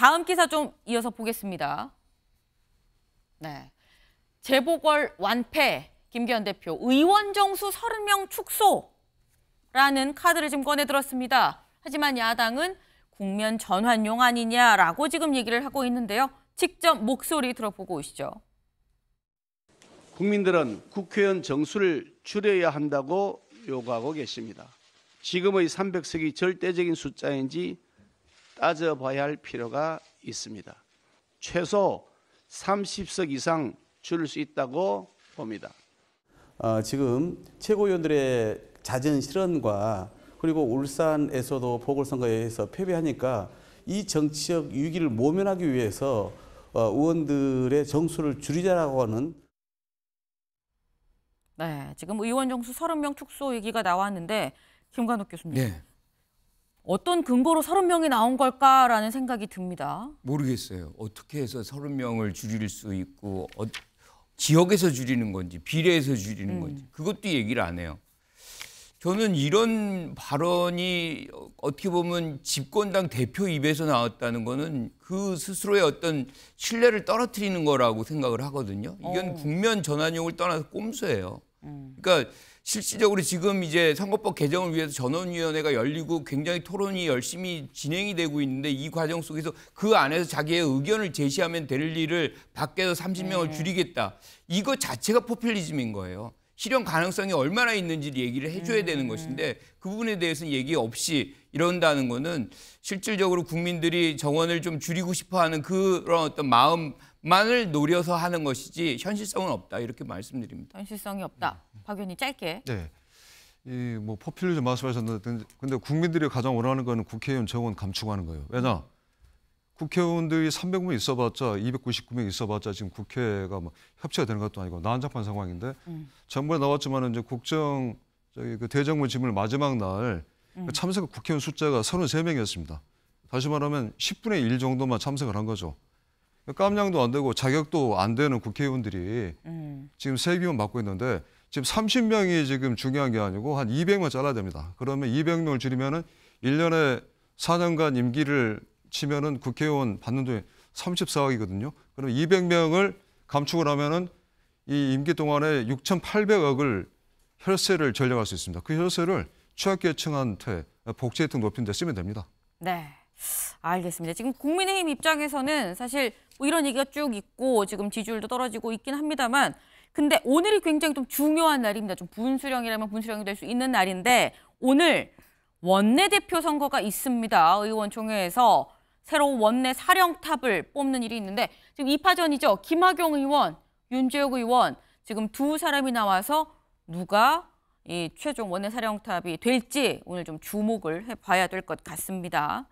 다음 기사 좀 이어서 보겠습니다. 네. 재보궐 완패 김기현 대표 의원 정수 30명 축소라는 카드를 지금 꺼내 들었습니다. 하지만 야당은 국면 전환용 아니냐라고 지금 얘기를 하고 있는데요. 직접 목소리 들어보고 오시죠. 국민들은 국회의원 정수를 줄여야 한다고 요구하고 계십니다. 지금의 300석이 절대적인 숫자인지 따져봐야 할 필요가 있습니다. 최소 30석 이상 줄수 있다고 봅니다. 어, 지금 최고위원들의 잦은 실언과 그리고 울산에서도 보궐선거에 서 패배하니까 이 정치적 위기를 모면하기 위해서 어, 의원들의 정수를 줄이자라고 하는 네, 지금 의원 정수 30명 축소 얘기가 나왔는데 김관욱 교수님. 네. 어떤 근거로 30명이 나온 걸까라는 생각이 듭니다. 모르겠어요. 어떻게 해서 30명을 줄일 수 있고 어, 지역에서 줄이는 건지 비례해서 줄이는 음. 건지 그것도 얘기를 안 해요. 저는 이런 발언이 어떻게 보면 집권당 대표 입에서 나왔다는 거는 그 스스로의 어떤 신뢰를 떨어뜨리는 거라고 생각을 하거든요. 이건 어. 국면 전환용을 떠나서 꼼수예요. 음. 그러니까 실질적으로 지금 이제 선거법 개정을 위해서 전원위원회가 열리고 굉장히 토론이 열심히 진행이 되고 있는데 이 과정 속에서 그 안에서 자기의 의견을 제시하면 될 일을 밖에서 30명을 줄이겠다. 이거 자체가 포퓰리즘인 거예요. 실현 가능성이 얼마나 있는지 를 얘기를 해줘야 되는 음. 것인데 그 부분에 대해서는 얘기 없이 이런다는 거는 실질적으로 국민들이 정원을 좀 줄이고 싶어하는 그런 어떤 마음 만을 노려서 하는 것이지 현실성은 없다 이렇게 말씀드립니다. 현실성이 없다. 음. 박의원 짧게. 네. 이뭐 포퓰리즘 말씀하셨는데 근데 국민들이 가장 원하는 거는 국회의원 정원 감축하는 거예요. 왜냐? 국회의원들이 300명 있어봤자 299명 있어봤자 지금 국회가 뭐 협치가 되는 것도 아니고 난잡한 상황인데 음. 정부에 나왔지만 이제 국정 저기 그 대정부 질문 마지막 날 음. 참석 국회의원 숫자가 33명이었습니다. 다시 말하면 10분의 1 정도만 참석을 한 거죠. 깜냥도 안 되고 자격도 안 되는 국회의원들이 음. 지금 세기원 맡고 있는데 지금 30명이 지금 중요한 게 아니고 한 200명 잘라야 됩니다. 그러면 200명을 줄이면은 1년에 4년간 임기를 치면은 국회의원 받는 돈이 34억이거든요. 그럼 200명을 감축을 하면은 이 임기 동안에 6,800억을 혈세를 절약할 수 있습니다. 그 혈세를 취약계층한테 복지 혜택 높인는데 쓰면 됩니다. 네. 알겠습니다. 지금 국민의힘 입장에서는 사실 뭐 이런 얘기가 쭉 있고 지금 지지율도 떨어지고 있긴 합니다만 근데 오늘이 굉장히 좀 중요한 날입니다. 좀 분수령이라면 분수령이 될 수 있는 날인데 오늘 원내대표 선거가 있습니다. 의원총회에서 새로운 원내 사령탑을 뽑는 일이 있는데 지금 이파전이죠. 김학용 의원, 윤재욱 의원 지금 두 사람이 나와서 누가 이 최종 원내 사령탑이 될지 오늘 좀 주목을 해봐야 될 것 같습니다.